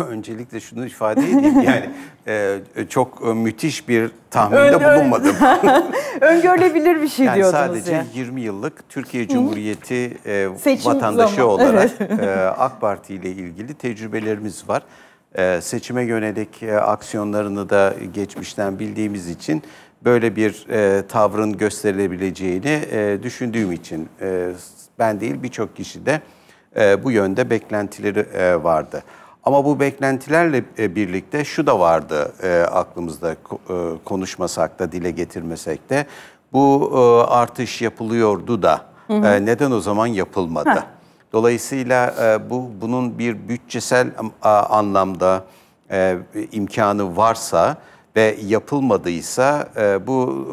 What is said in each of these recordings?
öncelikle şunu ifade edeyim yani e, e çok e, müthiş bir tahminde ön, bulunmadım. Öngörülebilir bir şey yani diyordunuz. Sadece yani. 20 yıllık Türkiye Cumhuriyeti e, vatandaşı zaman. olarak e, AK Parti ile ilgili tecrübelerimiz var. E, seçime yönelik e, aksiyonlarını da geçmişten bildiğimiz için böyle bir e, tavrın gösterilebileceğini e, düşündüğüm için e, ben değil birçok kişi de e, bu yönde beklentileri e, vardı. Ama bu beklentilerle e, birlikte şu da vardı e, aklımızda e, konuşmasak da dile getirmesek de bu e, artış yapılıyordu da hı hı. E, neden o zaman yapılmadı? Ha. Dolayısıyla e, bu bunun bir bütçesel e, anlamda e, imkanı varsa ve yapılmadıysa e, bu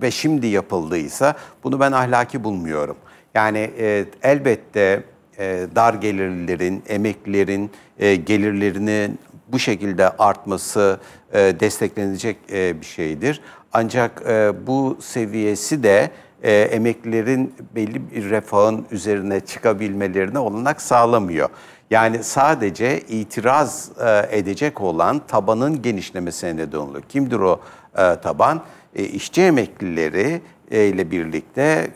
e, ve şimdi yapıldıysa bunu ben ahlaki bulmuyorum. Yani e, elbette e, dar gelirlilerin, emeklilerin e, gelirlerinin bu şekilde artması e, desteklenecek e, bir şeydir. Ancak bu seviyesi de e, emeklilerin belli bir refahın üzerine çıkabilmelerine olanak sağlamıyor. Yani sadece itiraz edecek olan tabanın genişlemesine neden oluyor. Kimdir o e, taban e, işçi emeklileri e, ile birlikte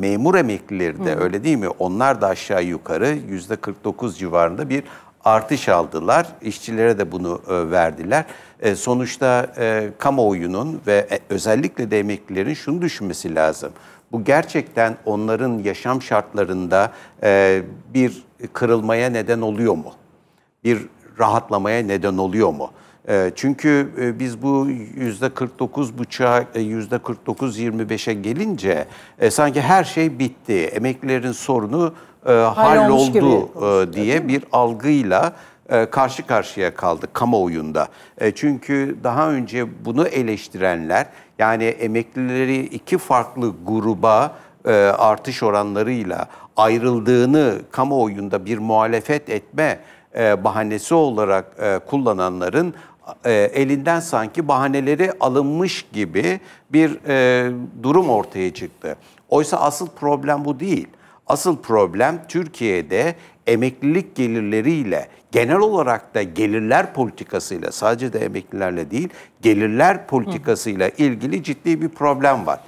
memur emeklileri de Hı. öyle değil mi? Onlar da aşağı yukarı yüzde 49 civarında bir artış aldılar. İşçilere de bunu verdiler. sonuçta kamuoyunun ve özellikle de emeklilerin şunu düşünmesi lazım. Bu gerçekten onların yaşam şartlarında bir kırılmaya neden oluyor mu? Bir rahatlamaya neden oluyor mu? Ee, çünkü e, biz bu yüzde 49 buçuğa e, yüzde 49 25'e gelince e, sanki her şey bitti. Emeklilerin sorunu halloldu diye bir algıyla karşı karşıya kaldık kamuoyunda. Çünkü daha önce bunu eleştirenler yani emeklileri iki farklı gruba artış oranlarıyla ayrıldığını kamuoyunda bir muhalefet etme bahanesi olarak kullananların e, elinden sanki bahaneleri alınmış gibi bir e, durum ortaya çıktı. Oysa asıl problem bu değil. Asıl problem Türkiye'de emeklilik gelirleriyle genel olarak da gelirler politikasıyla sadece de emeklilerle değil gelirler politikasıyla ilgili ciddi bir problem var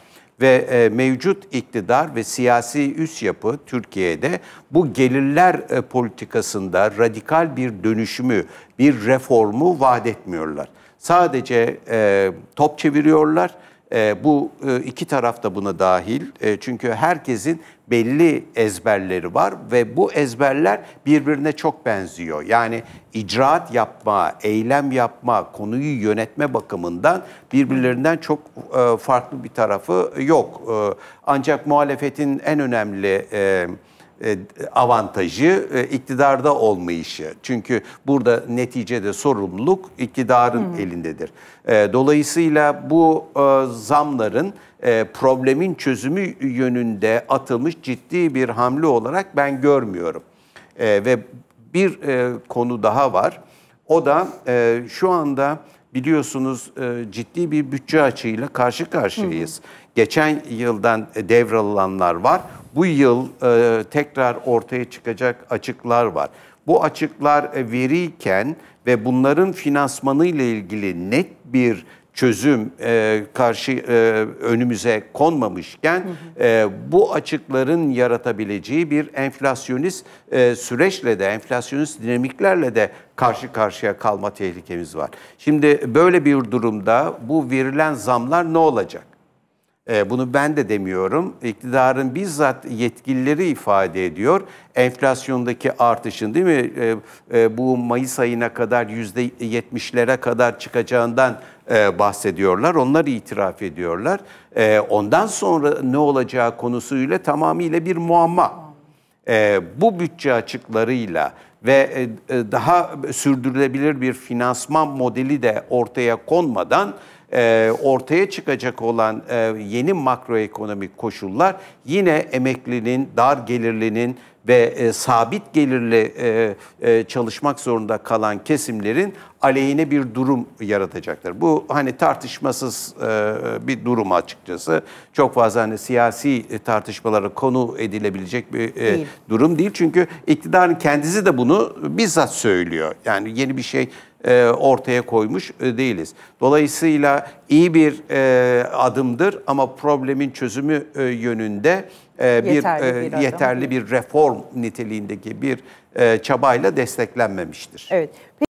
ve e, mevcut iktidar ve siyasi üst yapı Türkiye'de bu gelirler e, politikasında radikal bir dönüşümü, bir reformu vaat etmiyorlar. Sadece e, top çeviriyorlar e, bu e, iki taraf da buna dahil. E, çünkü herkesin belli ezberleri var ve bu ezberler birbirine çok benziyor. Yani icraat yapma, eylem yapma, konuyu yönetme bakımından birbirlerinden çok e, farklı bir tarafı yok. E, ancak muhalefetin en önemli... E, e, avantajı e, iktidarda olmayışı. Çünkü burada neticede sorumluluk iktidarın hmm. elindedir. E, dolayısıyla bu zamların problemin çözümü yönünde atılmış ciddi bir hamle olarak ben görmüyorum. Ve bir konu daha var. O da e, şu anda biliyorsunuz e, ciddi bir bütçe açığıyla karşı karşıyayız. Hı hı. Geçen yıldan e, devralanlar var. Bu yıl e, tekrar ortaya çıkacak açıklar var. Bu açıklar e, veriyken ve bunların finansmanı ile ilgili net bir çözüm e, karşı e, önümüze konmamışken e, bu açıkların yaratabileceği bir enflasyonist e, süreçle de enflasyonist dinamiklerle de karşı karşıya kalma tehlikemiz var. Şimdi böyle bir durumda bu verilen zamlar ne olacak? Ee, bunu ben de demiyorum. İktidarın bizzat yetkilileri ifade ediyor. Enflasyondaki artışın değil mi? Ee, e, bu Mayıs ayına kadar yüzde yetmişlere kadar çıkacağından e, bahsediyorlar. Onlar itiraf ediyorlar. Ee, ondan sonra ne olacağı konusuyla tamamıyla bir muamma. Bu bütçe açıklarıyla ve e, daha sürdürülebilir bir finansman modeli de ortaya konmadan e, ortaya çıkacak olan e, yeni makroekonomik koşullar yine emeklinin, dar gelirlinin ve e, sabit gelirli çalışmak zorunda kalan kesimlerin aleyhine bir durum yaratacaktır. Bu hani tartışmasız bir durum açıkçası. Çok fazla hani siyasi tartışmalara konu edilebilecek bir değil. durum değil. Çünkü iktidarın kendisi de bunu bizzat söylüyor. Yani yeni bir şey e, ortaya koymuş e, değiliz. Dolayısıyla iyi bir e, adımdır ama problemin çözümü e, yönünde e, bir yeterli, e, bir, e, yeterli bir reform niteliğindeki bir e, çabayla desteklenmemiştir. Evet.